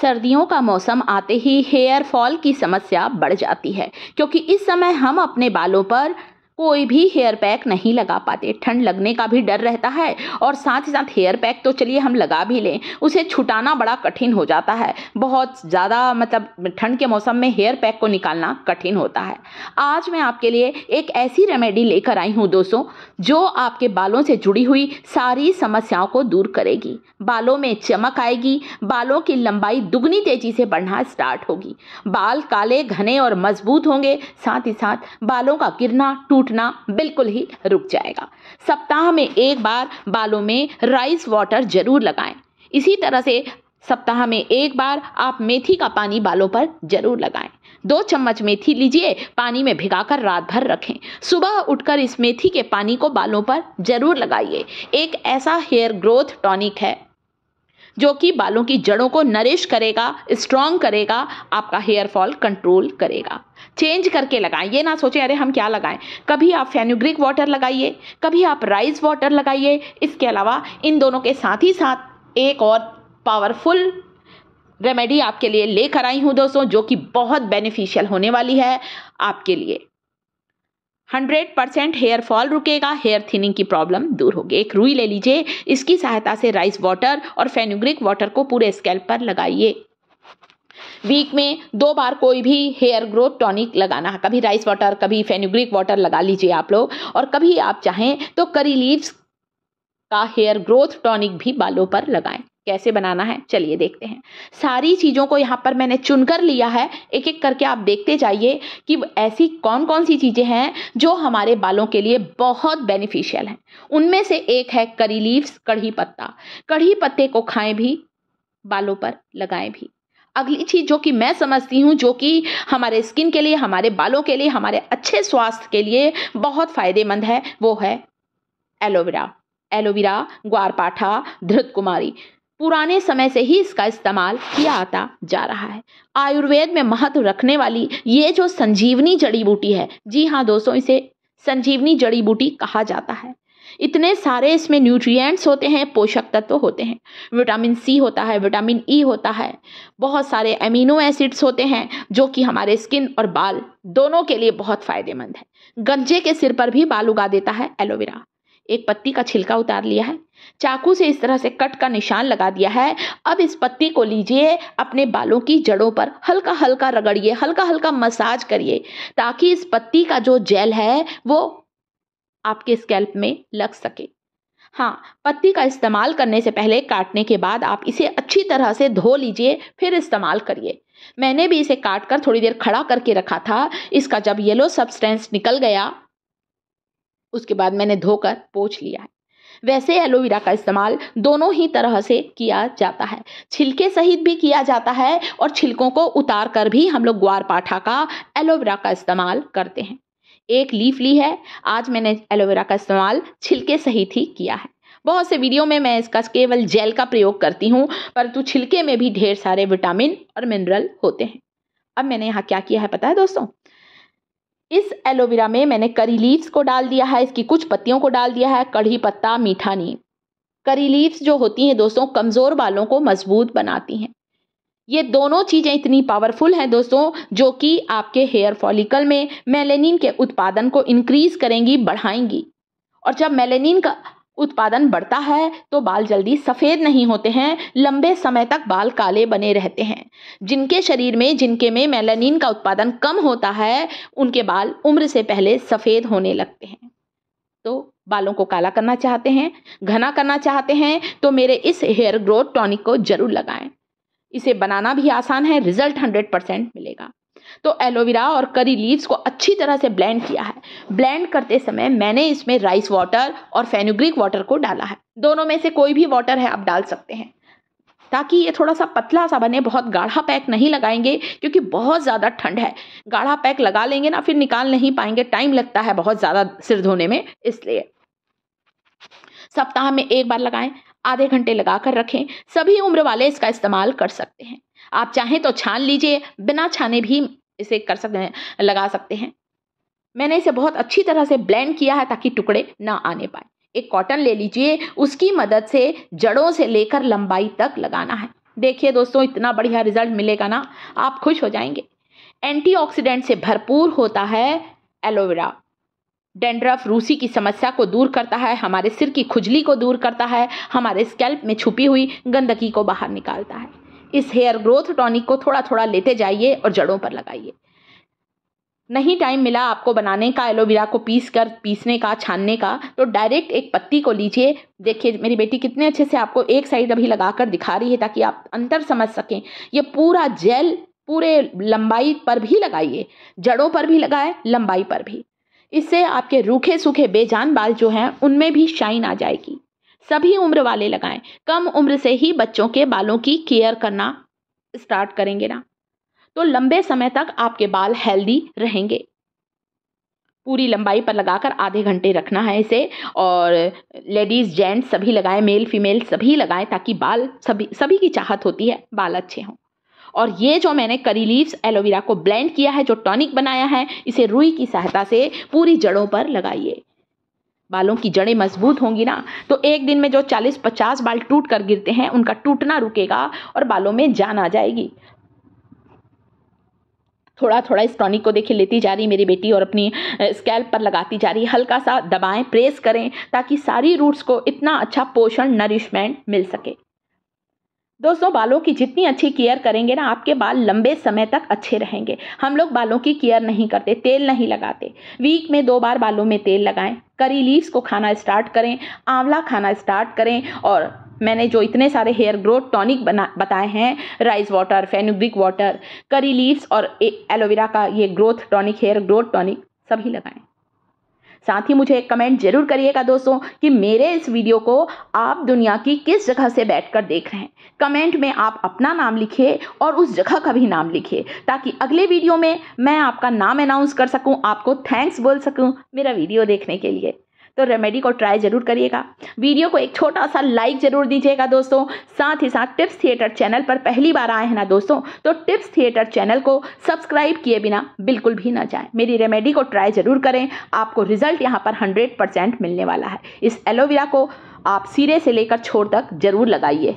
सर्दियों का मौसम आते ही हेयर फॉल की समस्या बढ़ जाती है क्योंकि इस समय हम अपने बालों पर कोई भी हेयर पैक नहीं लगा पाते ठंड लगने का भी डर रहता है और साथ ही साथ हेयर पैक तो चलिए हम लगा भी लें उसे छुटाना बड़ा कठिन हो जाता है बहुत ज़्यादा मतलब ठंड के मौसम में हेयर पैक को निकालना कठिन होता है आज मैं आपके लिए एक ऐसी रेमेडी लेकर आई हूँ दोस्तों जो आपके बालों से जुड़ी हुई सारी समस्याओं को दूर करेगी बालों में चमक आएगी बालों की लंबाई दुगनी तेजी से बढ़ना स्टार्ट होगी बाल काले घने और मजबूत होंगे साथ ही साथ बालों का गिरना टूट उठना बिल्कुल ही रुक जाएगा सप्ताह में एक बार बालों में राइस वाटर जरूर लगाएं इसी तरह से सप्ताह में एक बार आप मेथी का पानी बालों पर जरूर लगाएं दो चम्मच मेथी लीजिए पानी में भिगाकर रात भर रखें सुबह उठकर इस मेथी के पानी को बालों पर जरूर लगाइए एक ऐसा हेयर ग्रोथ टॉनिक है जो कि बालों की जड़ों को नरिश करेगा स्ट्रॉन्ग करेगा आपका हेयर फॉल कंट्रोल करेगा चेंज करके लगाएं ये ना सोचें अरे हम क्या लगाएं कभी आप फेनुग्रिक वाटर लगाइए कभी आप राइस वाटर लगाइए इसके अलावा इन दोनों के साथ ही साथ एक और पावरफुल रेमेडी आपके लिए लेकर आई हूँ दोस्तों जो कि बहुत बेनिफिशियल होने वाली है आपके लिए हंड्रेड परसेंट हेयर फॉल रुकेगा हेयर थिनिंग की प्रॉब्लम दूर होगी एक रुई ले लीजिए इसकी सहायता से राइस वाटर और फेनुग्रिक वाटर को पूरे स्केल पर लगाइए वीक में दो बार कोई भी हेयर ग्रोथ टॉनिक लगाना है कभी राइस वाटर कभी फेनुग्रिक वाटर लगा लीजिए आप लोग और कभी आप चाहें तो करी लीव्स का हेयर ग्रोथ टॉनिक भी बालों पर लगाएं कैसे बनाना है चलिए देखते हैं सारी चीज़ों को यहाँ पर मैंने चुनकर लिया है एक एक करके आप देखते जाइए कि ऐसी कौन कौन सी चीज़ें हैं जो हमारे बालों के लिए बहुत बेनिफिशियल हैं उनमें से एक है करी लीव्स कढ़ी पत्ता कढ़ी पत्ते को खाएं भी बालों पर लगाएं भी अगली चीज जो कि मैं समझती हूँ जो कि हमारे स्किन के लिए हमारे बालों के लिए हमारे अच्छे स्वास्थ्य के लिए बहुत फायदेमंद है वो है एलोवेरा एलोवेरा ग्वारपाठा धृत कुमारी पुराने समय से ही इसका इस्तेमाल किया आता जा रहा है आयुर्वेद में महत्व रखने वाली ये जो संजीवनी जड़ी बूटी है जी हाँ दोस्तों इसे संजीवनी जड़ी बूटी कहा जाता है इतने सारे इसमें न्यूट्रिएंट्स होते हैं पोषक तत्व होते हैं विटामिन सी होता है विटामिन ई e होता है बहुत सारे एमिनो एसिड्स होते हैं जो कि हमारे स्किन और बाल दोनों के लिए बहुत फ़ायदेमंद है गंजे के सिर पर भी बाल उगा देता है एलोवेरा एक पत्ती का छिलका उतार लिया है चाकू से इस तरह से कट का निशान लगा दिया है अब इस पत्ती को लीजिए अपने बालों की जड़ों पर हल्का हल्का रगड़िए हल्का हल्का मसाज करिए ताकि इस पत्ती का जो जेल है वो आपके स्कैल्प में लग सके हाँ पत्ती का इस्तेमाल करने से पहले काटने के बाद आप इसे अच्छी तरह से धो लीजिए फिर इस्तेमाल करिए मैंने भी इसे काट कर थोड़ी देर खड़ा करके रखा था इसका जब येलो सब्सटेंस निकल गया उसके बाद मैंने धोकर पोछ लिया है वैसे एलोवेरा का इस्तेमाल दोनों ही तरह से किया जाता है छिलके सहित भी किया जाता है और छिलकों को उतार कर भी हम लोग ग्वार पाठा का एलोवेरा का इस्तेमाल करते हैं एक लीफ ली है आज मैंने एलोवेरा का इस्तेमाल छिलके सहित ही किया है बहुत से वीडियो में मैं इसका केवल जेल का प्रयोग करती हूँ परंतु छिलके में भी ढेर सारे विटामिन और मिनरल होते हैं अब मैंने यहाँ क्या किया है पता है दोस्तों इस एलोवेरा में मैंने करी लीव्स को डाल दिया है इसकी कुछ पत्तियों को डाल दिया है कढ़ी पत्ता मीठा नीम करी लीव्स जो होती हैं दोस्तों कमज़ोर बालों को मजबूत बनाती हैं ये दोनों चीज़ें इतनी पावरफुल हैं दोस्तों जो कि आपके हेयर फॉलिकल में मेलेनिन के उत्पादन को इंक्रीज करेंगी बढ़ाएंगी और जब मेलेनिन का उत्पादन बढ़ता है तो बाल जल्दी सफ़ेद नहीं होते हैं लंबे समय तक बाल काले बने रहते हैं जिनके शरीर में जिनके में मेलानिन का उत्पादन कम होता है उनके बाल उम्र से पहले सफ़ेद होने लगते हैं तो बालों को काला करना चाहते हैं घना करना चाहते हैं तो मेरे इस हेयर ग्रोथ टॉनिक को ज़रूर लगाएं इसे बनाना भी आसान है रिजल्ट हंड्रेड परसेंट मिलेगा तो एलोवेरा और करी लीव्स को अच्छी तरह से ब्लेंड किया है ब्लेंड करते समय मैंने इसमें राइस वाटर और फेनुग्रिक वाटर को डाला है दोनों में से कोई भी वाटर है आप डाल सकते हैं ताकि ये थोड़ा सा पतला सा बने बहुत गाढ़ा पैक नहीं लगाएंगे क्योंकि बहुत ज़्यादा ठंड है गाढ़ा पैक लगा लेंगे ना फिर निकाल नहीं पाएंगे टाइम लगता है बहुत ज़्यादा सिर धोने में इसलिए सप्ताह में एक बार लगाएं आधे घंटे लगाकर रखें सभी उम्र वाले इसका इस्तेमाल कर सकते हैं आप चाहें तो छान लीजिए बिना छाने भी इसे कर सकते हैं लगा सकते हैं मैंने इसे बहुत अच्छी तरह से ब्लेंड किया है ताकि टुकड़े ना आने पाए एक कॉटन ले लीजिए उसकी मदद से जड़ों से लेकर लंबाई तक लगाना है देखिए दोस्तों इतना बढ़िया रिजल्ट मिलेगा ना आप खुश हो जाएंगे एंटीऑक्सीडेंट से भरपूर होता है एलोवेरा डेंड्रफ रूसी की समस्या को दूर करता है हमारे सिर की खुजली को दूर करता है हमारे स्कैल्प में छुपी हुई गंदगी को बाहर निकालता है इस हेयर ग्रोथ टॉनिक को थोड़ा थोड़ा लेते जाइए और जड़ों पर लगाइए नहीं टाइम मिला आपको बनाने का एलोवेरा को पीस कर पीसने का छानने का तो डायरेक्ट एक पत्ती को लीजिए देखिए मेरी बेटी कितने अच्छे से आपको एक साइड अभी लगा कर दिखा रही है ताकि आप अंतर समझ सकें ये पूरा जेल पूरे लंबाई पर भी लगाइए जड़ों पर भी लगाए लंबाई पर भी इससे आपके रूखे सूखे बेजान बाल जो हैं उनमें भी शाइन आ जाएगी सभी उम्र वाले लगाएं कम उम्र से ही बच्चों के बालों की केयर करना स्टार्ट करेंगे ना तो लंबे समय तक आपके बाल हेल्दी रहेंगे पूरी लंबाई पर लगाकर आधे घंटे रखना है इसे और लेडीज़ जेंट्स सभी लगाएं मेल फीमेल सभी लगाएं ताकि बाल सभी सभी की चाहत होती है बाल अच्छे हों और ये जो मैंने करी लीव्स एलोवेरा को ब्लेंड किया है जो टॉनिक बनाया है इसे रुई की सहायता से पूरी जड़ों पर लगाइए बालों की जड़ें मजबूत होंगी ना तो एक दिन में जो 40-50 बाल टूट कर गिरते हैं उनका टूटना रुकेगा और बालों में जान आ जाएगी थोड़ा थोड़ा इस टॉनिक को देखिए लेती जा रही मेरी बेटी और अपनी स्कैल्प पर लगाती जा रही हल्का सा दबाएं प्रेस करें ताकि सारी रूट्स को इतना अच्छा पोषण नरिशमेंट मिल सके दोस्तों बालों की जितनी अच्छी केयर करेंगे ना आपके बाल लंबे समय तक अच्छे रहेंगे हम लोग बालों की केयर नहीं करते तेल नहीं लगाते वीक में दो बार बालों में तेल लगाएं करी लीव्स को खाना स्टार्ट करें आंवला खाना स्टार्ट करें और मैंने जो इतने सारे हेयर ग्रोथ टॉनिक बना बताए हैं rice water fenugreek water curry leaves और एलोवेरा का ये growth tonic hair growth tonic सभी लगाएं साथ ही मुझे एक कमेंट जरूर करिएगा दोस्तों कि मेरे इस वीडियो को आप दुनिया की किस जगह से बैठकर देख रहे हैं कमेंट में आप अपना नाम लिखिए और उस जगह का भी नाम लिखिए ताकि अगले वीडियो में मैं आपका नाम अनाउंस कर सकूं आपको थैंक्स बोल सकूं मेरा वीडियो देखने के लिए तो रेमेडी को ट्राई जरूर करिएगा वीडियो को एक छोटा सा लाइक जरूर दीजिएगा दोस्तों साथ ही साथ टिप्स थिएटर चैनल पर पहली बार आए हैं ना दोस्तों तो टिप्स थिएटर चैनल को सब्सक्राइब किए बिना बिल्कुल भी ना जाए मेरी रेमेडी को ट्राई जरूर करें आपको रिजल्ट यहाँ पर हंड्रेड मिलने वाला है इस एलोवेरा को आप सिरे से लेकर छोड़ तक जरूर लगाइए